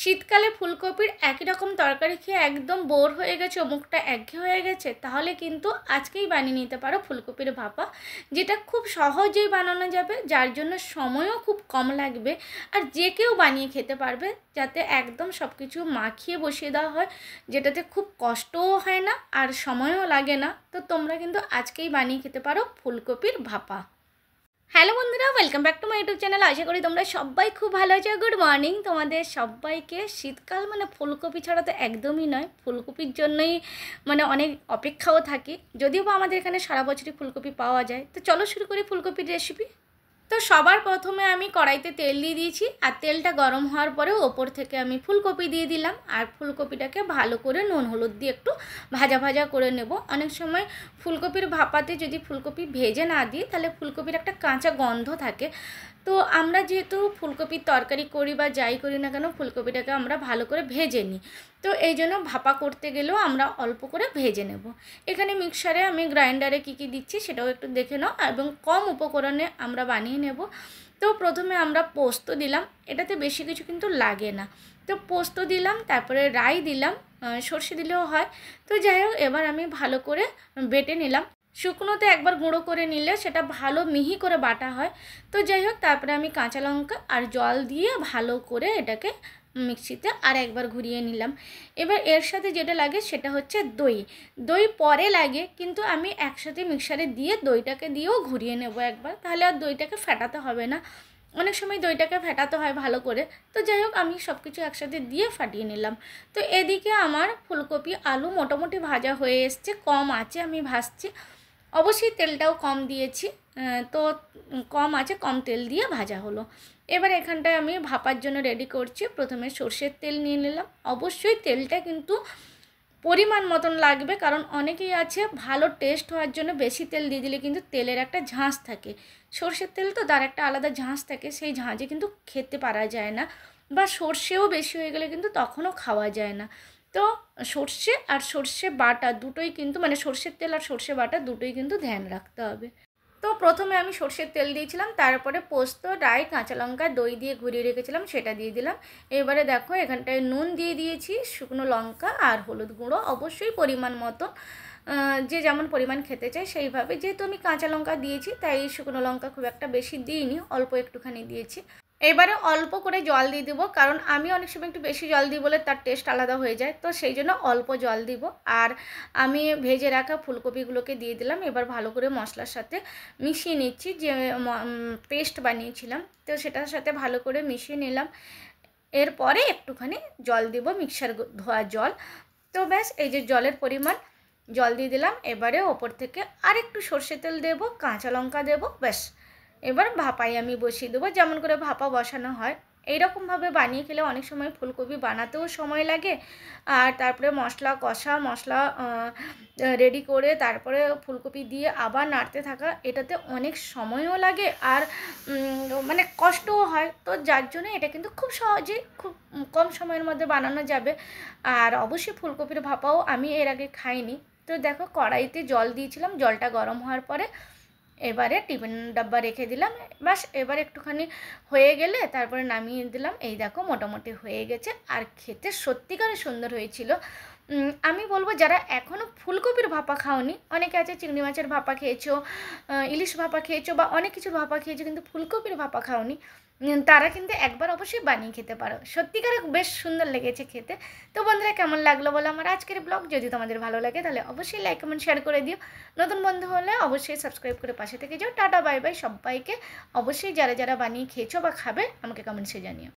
শীতকালে ফুলকপির একই রকম তরকারি খেয়ে একদম বোর হয়ে গেছে মুখটা একঘে হয়ে গেছে তাহলে কিন্তু আজকেই বানিয়ে নিতে পারো ফুলকপির ভাপা যেটা খুব সহজেই বানানো যাবে যার জন্য সময়ও খুব কম লাগবে আর যে কেউ বানিয়ে খেতে পারবে যাতে একদম সব কিছু মাখিয়ে বসিয়ে দেওয়া হয় যেটাতে খুব কষ্টও হয় না আর সময়ও লাগে না তো তোমরা কিন্তু আজকেই বানিয়ে খেতে পারো ফুলকপির ভাপা হ্যালো বন্ধুরা welcome back to my YouTube channel আশা করি তোমরা সবাই খুব ভালো আছো গুড মর্নিং তোমাদের সবাইকে শীতকাল মানে ফুলকপি ছাড়া তো একদমই নয় ফুলকপির জন্যই মানে অনেক অপেক্ষাও থাকি যদিও বা আমাদের এখানে সারা বছরই ফুলকপি পাওয়া যায় তো চলো শুরু করি ফুলকপির রেসিপি তো সবার প্রথমে আমি কড়াইতে তেল দিয়ে দিয়েছি আর তেলটা গরম হওয়ার পরে ওপর থেকে আমি ফুলকপি দিয়ে দিলাম আর ফুলকপিটাকে ভালো করে নুন হলুদ দিয়ে একটু ভাজা ভাজা করে নেব অনেক সময় ফুলকপির ভাপাতে যদি ফুলকপি ভেজে না দিই তাহলে ফুলকপির একটা কাঁচা গন্ধ থাকে তো আমরা যেহেতু ফুলকপির তরকারি করি বা যাই করি না কেন ফুলকপিটাকে আমরা ভালো করে ভেজে নিই তো এই জন্য ভাপা করতে গেলেও আমরা অল্প করে ভেজে নেব এখানে মিক্সারে আমি গ্রাইন্ডারে কি কি দিচ্ছি সেটাও একটু দেখে নাও এবং কম উপকরণে আমরা বানিয়ে নেব তো প্রথমে আমরা পোস্ত দিলাম এটাতে বেশি কিছু কিন্তু লাগে না তো পোস্ত দিলাম তারপরে রাই দিলাম সর্ষে দিলেও হয় তো যাই হোক এবার আমি ভালো করে বেটে নিলাম শুকনোতে একবার গুঁড়ো করে নিলে সেটা ভালো মিহি করে বাটা হয় তো যাই হোক তারপরে আমি কাঁচা লঙ্কা আর জল দিয়ে ভালো করে এটাকে মিক্সিতে আর একবার ঘুরিয়ে নিলাম এবার এর সাথে যেটা লাগে সেটা হচ্ছে দই দই পরে লাগে কিন্তু আমি একসাথে মিক্সারে দিয়ে দইটাকে দিয়েও ঘুরিয়ে নেব একবার তাহলে আর দইটাকে ফেটাতে হবে না অনেক সময় দইটাকে ফেটাতে হয় ভালো করে তো যাই হোক আমি সব কিছু একসাথে দিয়ে ফাটিয়ে নিলাম তো এদিকে আমার ফুলকপি আলু মোটামুটি ভাজা হয়ে এসছে কম আছে আমি ভাজছি অবশ্যই তেলটাও কম দিয়েছি তো কম আছে কম তেল দিয়ে ভাজা হলো এবার এখানটায় আমি ভাপার জন্য রেডি করছি প্রথমে সর্ষের তেল নিয়ে নিলাম অবশ্যই তেলটা কিন্তু পরিমাণ মতন লাগবে কারণ অনেকেই আছে ভালো টেস্ট হওয়ার জন্য বেশি তেল দিয়ে দিলে কিন্তু তেলের একটা ঝাঁজ থাকে সর্ষের তেল তো তার একটা আলাদা ঝাঁজ থাকে সেই ঝাঁঝে কিন্তু খেতে পারা যায় না বা সর্ষেও বেশি হয়ে গেলে কিন্তু তখনও খাওয়া যায় না তো সর্ষে আর সর্ষে বাটা দুটোই কিন্তু মানে সর্ষের তেল আর সর্ষে বাটা দুটোই কিন্তু ধ্যান রাখতে হবে তো প্রথমে আমি সর্ষের তেল দিয়েছিলাম তারপরে পোস্ত ডাই কাঁচা লঙ্কা দই দিয়ে ঘুরিয়ে রেখেছিলাম সেটা দিয়ে দিলাম এবারে দেখো এখানটায় নুন দিয়ে দিয়েছি শুকনো লঙ্কা আর হলুদ গুঁড়ো অবশ্যই পরিমাণ মতো যে যেমন পরিমাণ খেতে চায় সেইভাবে যেহেতু আমি কাঁচা লঙ্কা দিয়েছি তাই শুকনো লঙ্কা খুব একটা বেশি দিইনি অল্প একটুখানি দিয়েছি এবারে অল্প করে জল দিয়ে দিব কারণ আমি অনেক সময় একটু বেশি জল দিই বলে তার টেস্ট আলাদা হয়ে যায় তো সেই জন্য অল্প জল দিব আর আমি ভেজে রাখা ফুলকপিগুলোকে দিয়ে দিলাম এবার ভালো করে মশলার সাথে মিশিয়ে নিচ্ছি যে পেস্ট বানিয়েছিলাম তো সেটার সাথে ভালো করে মিশিয়ে নিলাম এরপরে একটুখানি জল দিব মিক্সার ধোয়া জল তো ব্যাস এই যে জলের পরিমাণ জল দিয়ে দিলাম এবারে ওপর থেকে আর একটু সর্ষে তেল দেবো কাঁচা লঙ্কা দেবো ব্যাস এবার ভাপায় আমি বসিয়ে দেবো যেমন করে ভাপা বসানো হয় এইরকমভাবে বানিয়ে খেলে অনেক সময় ফুলকপি বানাতেও সময় লাগে আর তারপরে মশলা কষা মশলা রেডি করে তারপরে ফুলকপি দিয়ে আবার নাড়তে থাকা এটাতে অনেক সময়ও লাগে আর মানে কষ্টও হয় তো যার জন্য এটা কিন্তু খুব সহজে খুব কম সময়ের মধ্যে বানানো যাবে আর অবশ্যই ফুলকপির ভাপাও আমি এর আগে খাইনি তো দেখো কড়াইতে জল দিয়েছিলাম জলটা গরম হওয়ার পরে এবারে টিফিন ডাব্বা রেখে দিলাম বাস এবার একটুখানি হয়ে গেলে তারপরে নামিয়ে দিলাম এই দেখো মোটামুটি হয়ে গেছে আর খেতে সত্যিকারে সুন্দর হয়েছিল আমি বলবো যারা এখনও ফুলকপির ভাপা খাওনি অনেকে আছে চিংড়ি মাছের ভাপা খেয়েছো ইলিশ ভাপা খেয়েছো বা অনেক কিছুর ভাপা খেয়েছো কিন্তু ফুলকপির ভাপা খাওনি তারা কিন্তু একবার অবশ্যই বানিয়ে খেতে পারো সত্যিকারে বেশ সুন্দর লেগেছে খেতে তো বন্ধুরা কেমন লাগলো বলো আমার আজকের ব্লগ যদি তোমাদের ভালো লাগে তাহলে অবশ্যই লাইক কমেন্ট শেয়ার করে দিও নতুন বন্ধু হলে অবশ্যই সাবস্ক্রাইব করে পাশে থেকে যাও টাটা বাই বাই সবাইকে অবশ্যই যারা যারা বানিয়ে খেয়েছো বা খাবে আমাকে কমেন্টসে জানিও